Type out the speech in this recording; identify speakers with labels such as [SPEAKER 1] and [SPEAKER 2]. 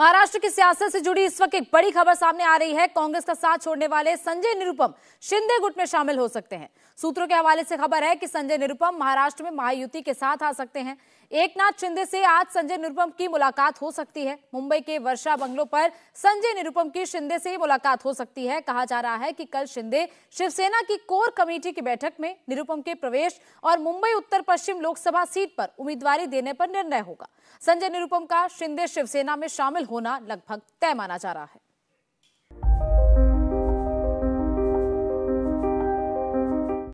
[SPEAKER 1] महाराष्ट्र की सियासत से जुड़ी इस वक्त एक बड़ी खबर सामने आ रही है कांग्रेस का साथ छोड़ने वाले संजय निरुपम शिंदे गुट में शामिल हो सकते हैं सूत्रों के हवाले से खबर है कि संजय निरुपम महाराष्ट्र में महायुति के साथ आ सकते हैं एकनाथ शिंदे से आज संजय निरुपम की मुलाकात हो सकती है मुंबई के वर्षा बंगलों पर संजय निरुपम की शिंदे से ही मुलाकात हो सकती है कहा जा रहा है कि कल शिंदे शिवसेना की कोर कमेटी की बैठक में निरुपम के प्रवेश और मुंबई उत्तर पश्चिम लोकसभा सीट पर उम्मीदवारी देने पर निर्णय होगा संजय निरुपम का शिंदे शिवसेना में शामिल होना लगभग तय माना जा रहा है